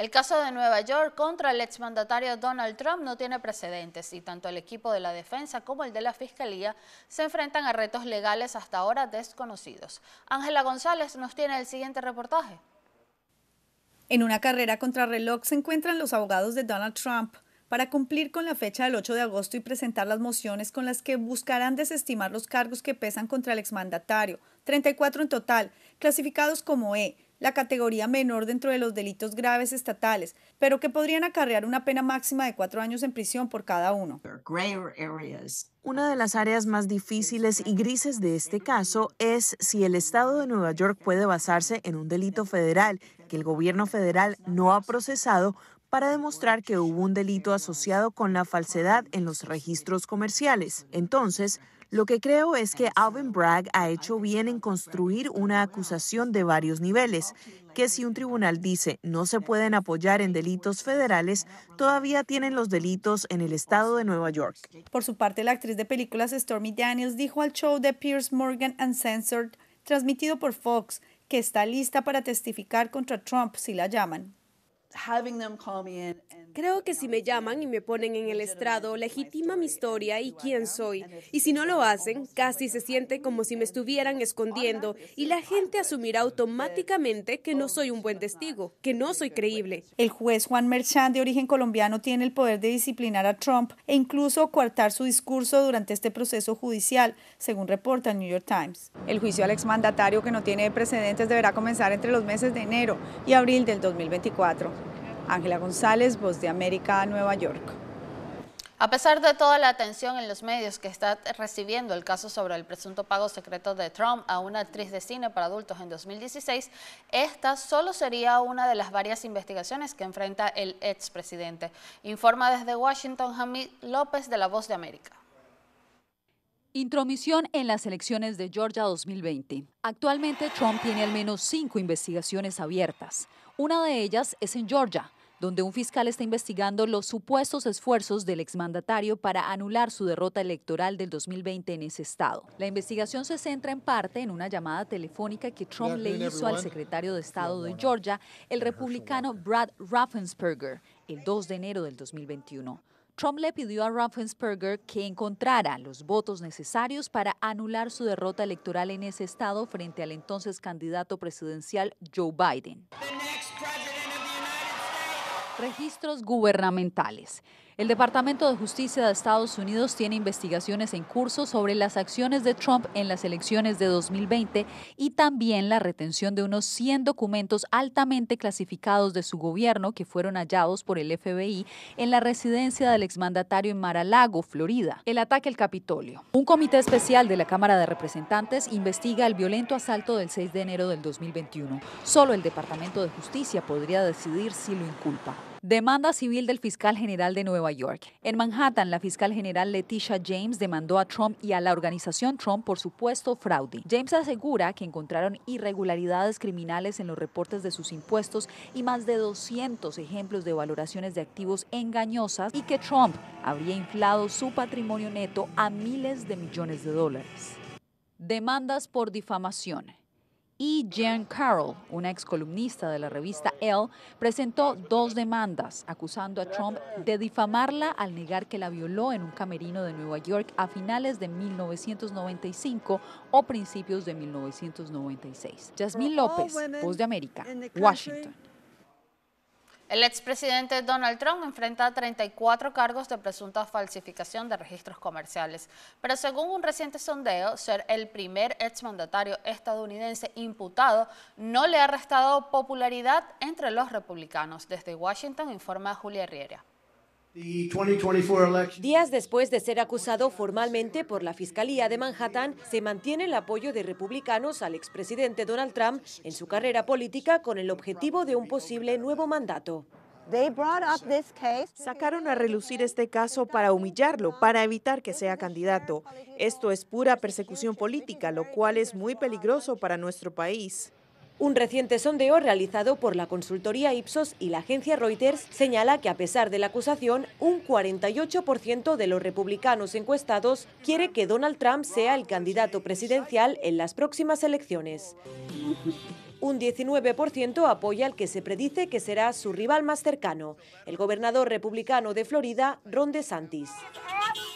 El caso de Nueva York contra el exmandatario Donald Trump no tiene precedentes y tanto el equipo de la defensa como el de la fiscalía se enfrentan a retos legales hasta ahora desconocidos. Ángela González nos tiene el siguiente reportaje. En una carrera contra reloj se encuentran los abogados de Donald Trump para cumplir con la fecha del 8 de agosto y presentar las mociones con las que buscarán desestimar los cargos que pesan contra el exmandatario, 34 en total, clasificados como E, la categoría menor dentro de los delitos graves estatales, pero que podrían acarrear una pena máxima de cuatro años en prisión por cada uno. Una de las áreas más difíciles y grises de este caso es si el Estado de Nueva York puede basarse en un delito federal que el gobierno federal no ha procesado para demostrar que hubo un delito asociado con la falsedad en los registros comerciales. Entonces, lo que creo es que Alvin Bragg ha hecho bien en construir una acusación de varios niveles, que si un tribunal dice no se pueden apoyar en delitos federales, todavía tienen los delitos en el estado de Nueva York. Por su parte, la actriz de películas Stormy Daniels dijo al show de Pierce Morgan Uncensored, transmitido por Fox, que está lista para testificar contra Trump si la llaman. Creo que si me llaman y me ponen en el estrado, legitima mi historia y quién soy. Y si no lo hacen, casi se siente como si me estuvieran escondiendo y la gente asumirá automáticamente que no soy un buen testigo, que no soy creíble. El juez Juan Merchan, de origen colombiano, tiene el poder de disciplinar a Trump e incluso coartar su discurso durante este proceso judicial, según reporta el New York Times. El juicio al exmandatario que no tiene precedentes deberá comenzar entre los meses de enero y abril del 2024. Ángela González, Voz de América, Nueva York. A pesar de toda la atención en los medios que está recibiendo el caso sobre el presunto pago secreto de Trump a una actriz de cine para adultos en 2016, esta solo sería una de las varias investigaciones que enfrenta el expresidente. Informa desde Washington Hamid López de La Voz de América. Intromisión en las elecciones de Georgia 2020. Actualmente Trump tiene al menos cinco investigaciones abiertas. Una de ellas es en Georgia donde un fiscal está investigando los supuestos esfuerzos del exmandatario para anular su derrota electoral del 2020 en ese estado. La investigación se centra en parte en una llamada telefónica que Trump le hizo al secretario de Estado de Georgia, el republicano Brad Raffensperger, el 2 de enero del 2021. Trump le pidió a Raffensperger que encontrara los votos necesarios para anular su derrota electoral en ese estado frente al entonces candidato presidencial Joe Biden. Registros gubernamentales. El Departamento de Justicia de Estados Unidos tiene investigaciones en curso sobre las acciones de Trump en las elecciones de 2020 y también la retención de unos 100 documentos altamente clasificados de su gobierno que fueron hallados por el FBI en la residencia del exmandatario en Mar-a-Lago, Florida. El ataque al Capitolio. Un comité especial de la Cámara de Representantes investiga el violento asalto del 6 de enero del 2021. Solo el Departamento de Justicia podría decidir si lo inculpa. Demanda civil del fiscal general de Nueva York. En Manhattan, la fiscal general Leticia James demandó a Trump y a la organización Trump por supuesto fraude. James asegura que encontraron irregularidades criminales en los reportes de sus impuestos y más de 200 ejemplos de valoraciones de activos engañosas y que Trump habría inflado su patrimonio neto a miles de millones de dólares. Demandas por difamación y Jan Carroll, una ex columnista de la revista Elle, presentó dos demandas acusando a Trump de difamarla al negar que la violó en un camerino de Nueva York a finales de 1995 o principios de 1996. Jasmine López, Voz de América, Washington. El expresidente Donald Trump enfrenta 34 cargos de presunta falsificación de registros comerciales, pero según un reciente sondeo, ser el primer exmandatario estadounidense imputado no le ha restado popularidad entre los republicanos. Desde Washington informa Julia Riera. Días después de ser acusado formalmente por la Fiscalía de Manhattan, se mantiene el apoyo de republicanos al expresidente Donald Trump en su carrera política con el objetivo de un posible nuevo mandato. Sacaron a relucir este caso para humillarlo, para evitar que sea candidato. Esto es pura persecución política, lo cual es muy peligroso para nuestro país. Un reciente sondeo realizado por la consultoría Ipsos y la agencia Reuters señala que a pesar de la acusación, un 48% de los republicanos encuestados quiere que Donald Trump sea el candidato presidencial en las próximas elecciones. Un 19% apoya al que se predice que será su rival más cercano, el gobernador republicano de Florida, Ron DeSantis.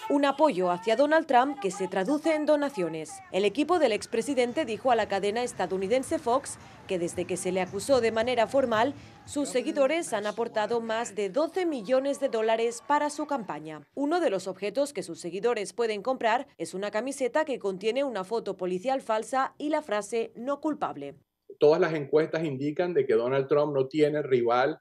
Un apoyo hacia Donald Trump que se traduce en donaciones. El equipo del expresidente dijo a la cadena estadounidense Fox que desde que se le acusó de manera formal, sus seguidores han aportado más de 12 millones de dólares para su campaña. Uno de los objetos que sus seguidores pueden comprar es una camiseta que contiene una foto policial falsa y la frase no culpable todas las encuestas indican de que Donald Trump no tiene rival,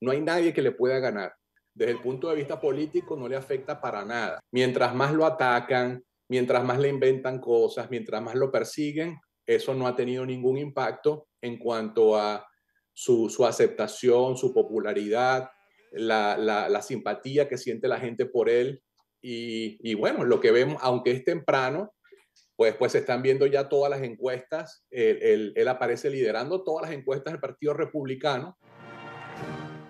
no hay nadie que le pueda ganar. Desde el punto de vista político no le afecta para nada. Mientras más lo atacan, mientras más le inventan cosas, mientras más lo persiguen, eso no ha tenido ningún impacto en cuanto a su, aceptación, su popularidad, la, simpatía que siente la gente por él. y bueno, lo que vemos, aunque es temprano, pues, pues se están viendo ya todas las encuestas, él, él, aparece liderando todas las encuestas del Partido Republicano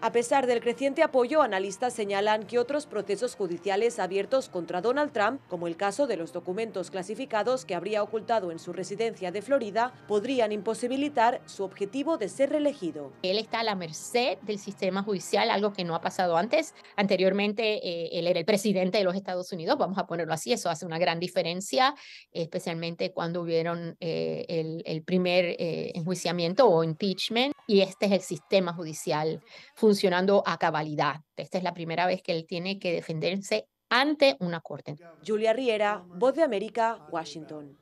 a pesar del creciente apoyo, analistas señalan que otros procesos judiciales abiertos contra Donald Trump, como el caso de los documentos clasificados que habría ocultado en su residencia de Florida, podrían imposibilitar su objetivo de ser reelegido. Él está a la merced del sistema judicial, algo que no ha pasado antes. Anteriormente, eh, él era el presidente de los Estados Unidos, vamos a ponerlo así, eso hace una gran diferencia, especialmente cuando hubieron eh, el, primer eh, enjuiciamiento o impeachment, y este es el sistema judicial funcionando a cabalidad. Esta es la primera vez que él tiene que defenderse ante una corte. Julia Riera, Voz de América, Washington.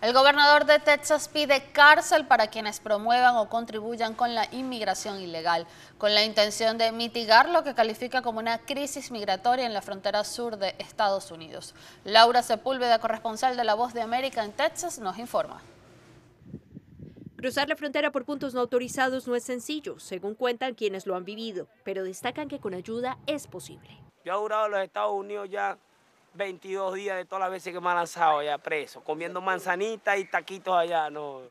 El gobernador de Texas pide cárcel para quienes promuevan o contribuyan con la inmigración ilegal, con la intención de mitigar lo que califica como una crisis migratoria en la frontera sur de Estados Unidos. Laura Sepúlveda, corresponsal de La Voz de América en Texas, nos informa. Cruzar la frontera por puntos no autorizados no es sencillo, según cuentan quienes lo han vivido, pero destacan que con ayuda es posible. Yo he durado en los Estados Unidos ya 22 días de todas las veces que me han lanzado allá preso, comiendo manzanitas y taquitos allá, no.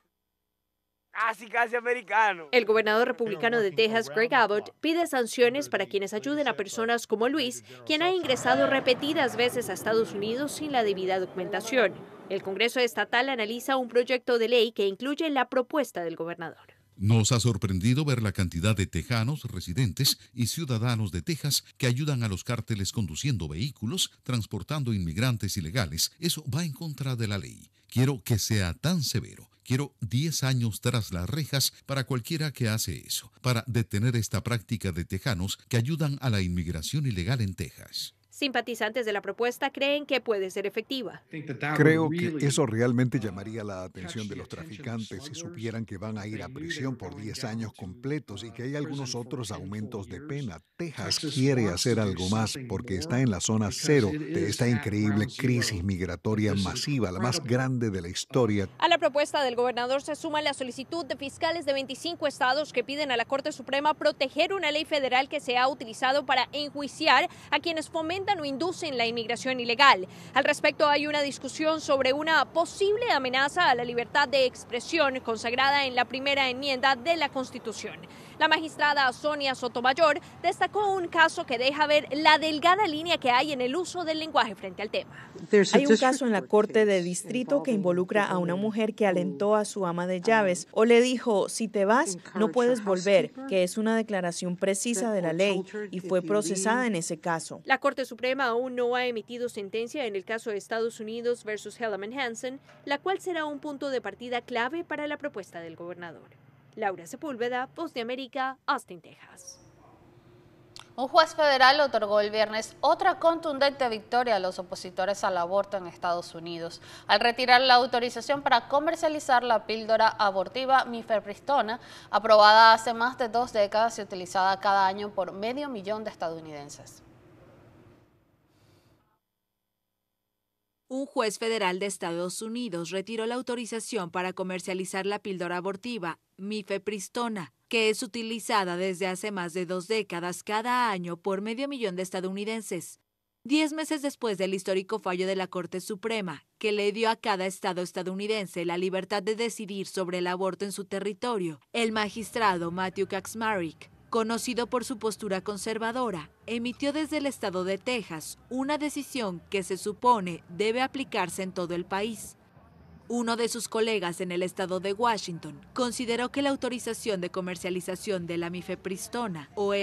Casi, casi americano. El gobernador republicano de Texas, Greg Abbott, pide sanciones para quienes ayuden a personas como Luis, quien ha ingresado repetidas veces a Estados Unidos sin la debida documentación. El Congreso Estatal analiza un proyecto de ley que incluye la propuesta del gobernador. Nos ha sorprendido ver la cantidad de tejanos, residentes y ciudadanos de Texas que ayudan a los cárteles conduciendo vehículos, transportando inmigrantes ilegales. Eso va en contra de la ley. Quiero que sea tan severo Quiero 10 años tras las rejas para cualquiera que hace eso, para detener esta práctica de tejanos que ayudan a la inmigración ilegal en Texas. Simpatizantes de la propuesta creen que puede ser efectiva. Creo que eso realmente llamaría la atención de los traficantes si supieran que van a ir a prisión por 10 años completos y que hay algunos otros aumentos de pena, Texas quiere hacer algo más porque está en la zona cero de esta increíble crisis migratoria masiva, la más grande de la historia. A la propuesta del gobernador se suma la solicitud de fiscales de 25 estados que piden a la Corte Suprema proteger una ley federal que se ha utilizado para enjuiciar a quienes fomentan o inducen la inmigración ilegal. Al respecto hay una discusión sobre una posible amenaza a la libertad de expresión consagrada en la primera enmienda de la Constitución. La magistrada Sonia Sotomayor destacó un caso que deja ver la delgada línea que hay en el uso del lenguaje frente al tema. Hay un caso en la Corte de Distrito que involucra a una mujer que alentó a su ama de llaves o le dijo, si te vas, no puedes volver, que es una declaración precisa de la ley y fue procesada en ese caso. La Corte Suprema aún no ha emitido sentencia en el caso de Estados Unidos versus Hellman Hansen, la cual será un punto de partida clave para la propuesta del gobernador. Laura Sepúlveda, Voz de América, Austin, Texas. Un juez federal otorgó el viernes otra contundente victoria a los opositores al aborto en Estados Unidos, al retirar la autorización para comercializar la píldora abortiva mifepristona, aprobada hace más de dos décadas y utilizada cada año por medio millón de estadounidenses. un juez federal de Estados Unidos retiró la autorización para comercializar la píldora abortiva mifepristona, que es utilizada desde hace más de dos décadas cada año por medio millón de estadounidenses. Diez meses después del histórico fallo de la Corte Suprema, que le dio a cada estado estadounidense la libertad de decidir sobre el aborto en su territorio, el magistrado Matthew Kaczmarek conocido por su postura conservadora, emitió desde el estado de Texas una decisión que se supone debe aplicarse en todo el país. Uno de sus colegas en el estado de Washington consideró que la autorización de comercialización de la mifepristona o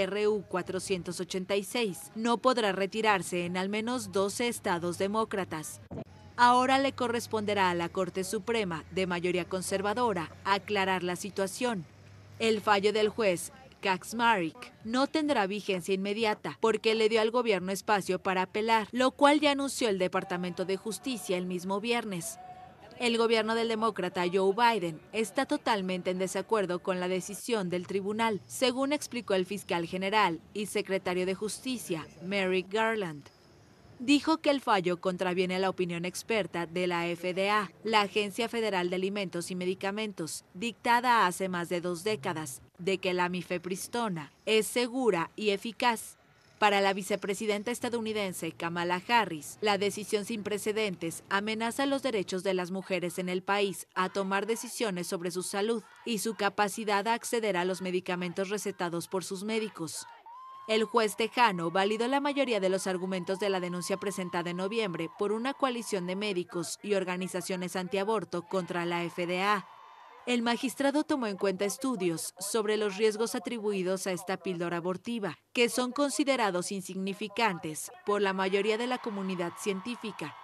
486 no podrá retirarse en al menos 12 estados demócratas. Ahora le corresponderá a la Corte Suprema, de mayoría conservadora, aclarar la situación. El fallo del juez Kaczmarek no tendrá vigencia inmediata porque le dio al gobierno espacio para apelar, lo cual ya anunció el Departamento de Justicia el mismo viernes. El gobierno del demócrata Joe Biden está totalmente en desacuerdo con la decisión del tribunal, según explicó el fiscal general y secretario de Justicia, Merrick Garland dijo que el fallo contraviene la opinión experta de la FDA, la Agencia Federal de Alimentos y Medicamentos, dictada hace más de dos décadas, de que la mifepristona es segura y eficaz. Para la vicepresidenta estadounidense Kamala Harris, la decisión sin precedentes amenaza los derechos de las mujeres en el país a tomar decisiones sobre su salud y su capacidad a acceder a los medicamentos recetados por sus médicos. El juez tejano validó la mayoría de los argumentos de la denuncia presentada en noviembre por una coalición de médicos y organizaciones antiaborto contra la FDA. El magistrado tomó en cuenta estudios sobre los riesgos atribuidos a esta píldora abortiva, que son considerados insignificantes por la mayoría de la comunidad científica.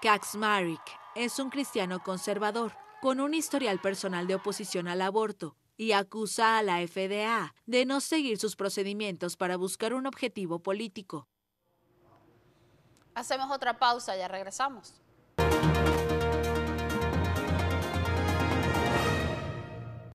Cax Marik es un cristiano conservador con un historial personal de oposición al aborto y acusa a la FDA de no seguir sus procedimientos para buscar un objetivo político. Hacemos otra pausa, ya regresamos.